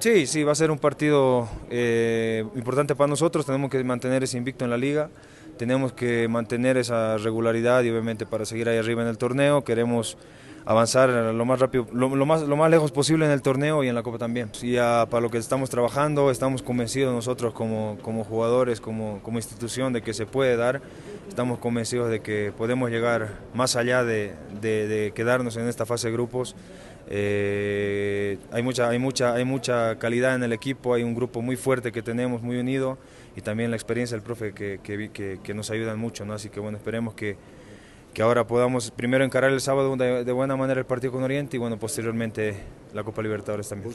Sí, sí, va a ser un partido eh, importante para nosotros, tenemos que mantener ese invicto en la liga, tenemos que mantener esa regularidad y obviamente para seguir ahí arriba en el torneo queremos avanzar lo más rápido, lo, más, lo más lejos posible en el torneo y en la Copa también. Y para lo que estamos trabajando, estamos convencidos nosotros como, jugadores, como, como, institución de que se puede dar, estamos convencidos de que podemos llegar más allá de, quedarnos en esta fase de grupos. Eh, hay mucha, hay, mucha, hay mucha calidad en el equipo, hay un grupo muy fuerte que tenemos, muy unido, y también la experiencia del profe que, que, nos ayudan mucho, ¿no? Así que bueno, esperemos que, que ahora podamos primero encarar el sábado de, de buena manera el partido con Oriente y bueno, posteriormente la Copa Libertadores también.